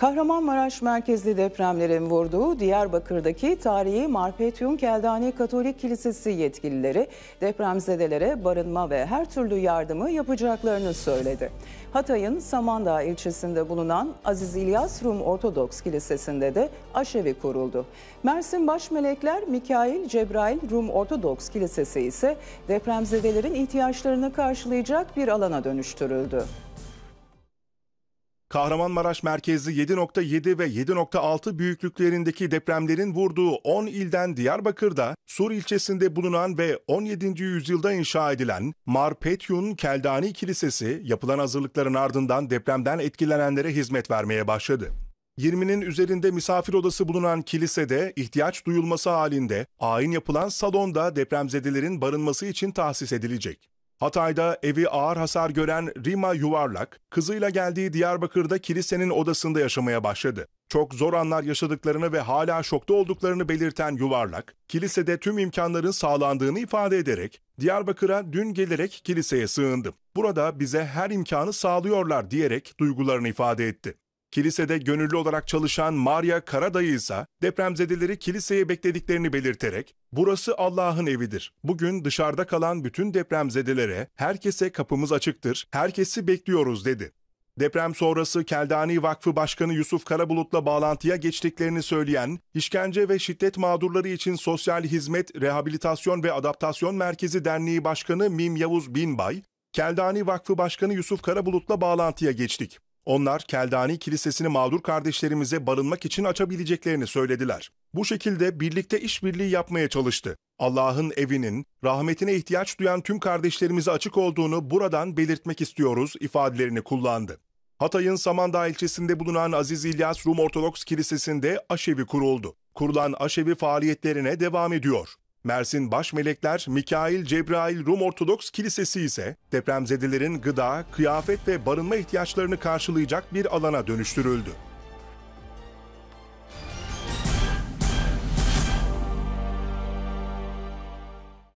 Kahramanmaraş merkezli depremlerin vurduğu Diyarbakır'daki tarihi Marpet Yunkeldani Katolik Kilisesi yetkilileri depremzedelere barınma ve her türlü yardımı yapacaklarını söyledi. Hatay'ın Samandağ ilçesinde bulunan Aziz İlyas Rum Ortodoks Kilisesi'nde de aşevi kuruldu. Mersin Başmelekler Mikail Cebrail Rum Ortodoks Kilisesi ise depremzedelerin ihtiyaçlarını karşılayacak bir alana dönüştürüldü. Kahramanmaraş merkezli 7.7 ve 7.6 büyüklüklerindeki depremlerin vurduğu 10 ilden Diyarbakır'da Sur ilçesinde bulunan ve 17. yüzyılda inşa edilen Marpetyun Keldani Kilisesi yapılan hazırlıkların ardından depremden etkilenenlere hizmet vermeye başladı. 20'nin üzerinde misafir odası bulunan kilisede ihtiyaç duyulması halinde ayin yapılan salonda depremzedelerin barınması için tahsis edilecek. Hatay'da evi ağır hasar gören Rima Yuvarlak, kızıyla geldiği Diyarbakır'da kilisenin odasında yaşamaya başladı. Çok zor anlar yaşadıklarını ve hala şokta olduklarını belirten Yuvarlak, kilisede tüm imkanların sağlandığını ifade ederek Diyarbakır'a dün gelerek kiliseye sığındım. Burada bize her imkanı sağlıyorlar diyerek duygularını ifade etti. Kilisede gönüllü olarak çalışan Maria Karadayı ise depremzedeleri kiliseye beklediklerini belirterek "Burası Allah'ın evidir. Bugün dışarıda kalan bütün depremzedelere, herkese kapımız açıktır, herkesi bekliyoruz." dedi. Deprem sonrası Keldani Vakfı Başkanı Yusuf Karabulut'la bağlantıya geçtiklerini söyleyen, İşkence ve Şiddet Mağdurları için Sosyal Hizmet, Rehabilitasyon ve Adaptasyon Merkezi Derneği Başkanı Mim Yavuz Binbay, Keldani Vakfı Başkanı Yusuf Karabulut'la bağlantıya geçtik. Onlar Keldani Kilisesi'ni mağdur kardeşlerimize barınmak için açabileceklerini söylediler. Bu şekilde birlikte işbirliği yapmaya çalıştı. Allah'ın evinin rahmetine ihtiyaç duyan tüm kardeşlerimize açık olduğunu buradan belirtmek istiyoruz ifadelerini kullandı. Hatay'ın Samandağ ilçesinde bulunan Aziz İlyas Rum Ortodoks Kilisesi'nde aşevi kuruldu. Kurulan aşevi faaliyetlerine devam ediyor. Mersin Başmelekler Mikail Cebrail Rum Ortodoks Kilisesi ise depremzedelerin gıda, kıyafet ve barınma ihtiyaçlarını karşılayacak bir alana dönüştürüldü.